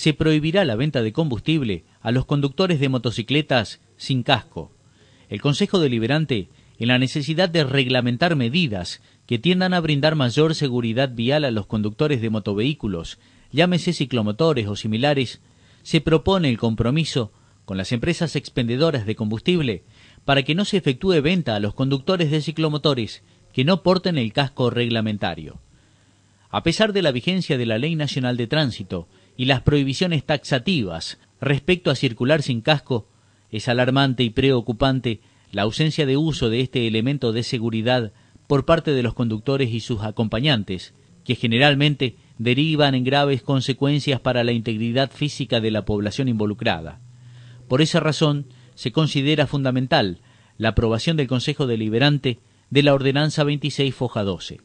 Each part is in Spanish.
se prohibirá la venta de combustible a los conductores de motocicletas sin casco. El Consejo Deliberante, en la necesidad de reglamentar medidas que tiendan a brindar mayor seguridad vial a los conductores de motovehículos, llámese ciclomotores o similares, se propone el compromiso con las empresas expendedoras de combustible para que no se efectúe venta a los conductores de ciclomotores que no porten el casco reglamentario. A pesar de la vigencia de la Ley Nacional de Tránsito, y las prohibiciones taxativas respecto a circular sin casco, es alarmante y preocupante la ausencia de uso de este elemento de seguridad por parte de los conductores y sus acompañantes, que generalmente derivan en graves consecuencias para la integridad física de la población involucrada. Por esa razón, se considera fundamental la aprobación del Consejo Deliberante de la Ordenanza 26 Foja 12.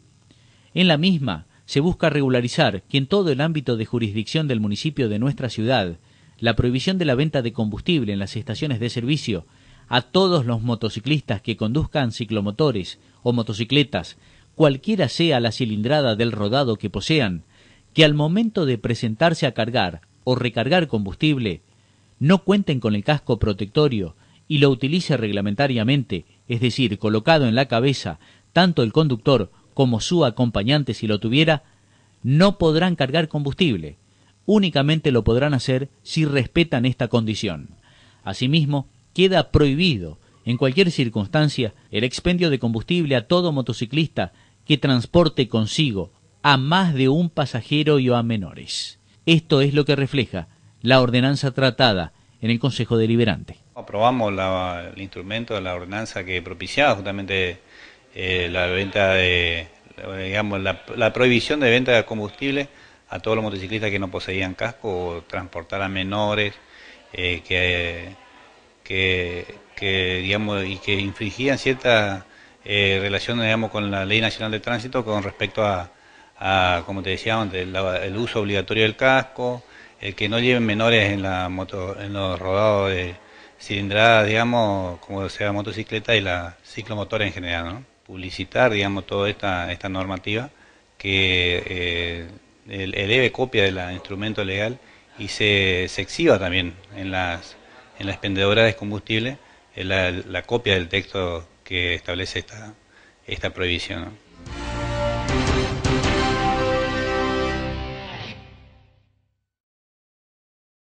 En la misma se busca regularizar que en todo el ámbito de jurisdicción del municipio de nuestra ciudad, la prohibición de la venta de combustible en las estaciones de servicio a todos los motociclistas que conduzcan ciclomotores o motocicletas, cualquiera sea la cilindrada del rodado que posean, que al momento de presentarse a cargar o recargar combustible, no cuenten con el casco protectorio y lo utilice reglamentariamente, es decir, colocado en la cabeza, tanto el conductor como su acompañante si lo tuviera, no podrán cargar combustible, únicamente lo podrán hacer si respetan esta condición. Asimismo, queda prohibido, en cualquier circunstancia, el expendio de combustible a todo motociclista que transporte consigo a más de un pasajero y o a menores. Esto es lo que refleja la ordenanza tratada en el Consejo Deliberante. Aprobamos el instrumento de la ordenanza que propiciaba justamente eh, la venta de, digamos, la, prohibición de venta de combustible a todos los motociclistas que no poseían casco o a menores eh, que, que, digamos, y que infringían ciertas eh, relaciones digamos, con la Ley Nacional de Tránsito con respecto a, como te decía antes, el uso obligatorio del casco, el que no lleven menores en, la moto, en los rodados de cilindradas, digamos, como sea motocicleta y la ciclomotora en general, ¿no? publicitar, digamos, toda esta, esta normativa que eh, eleve copia del instrumento legal y se, se exhiba también en las, en las expendedoras de combustible eh, la, copia del texto que establece esta, prohibición.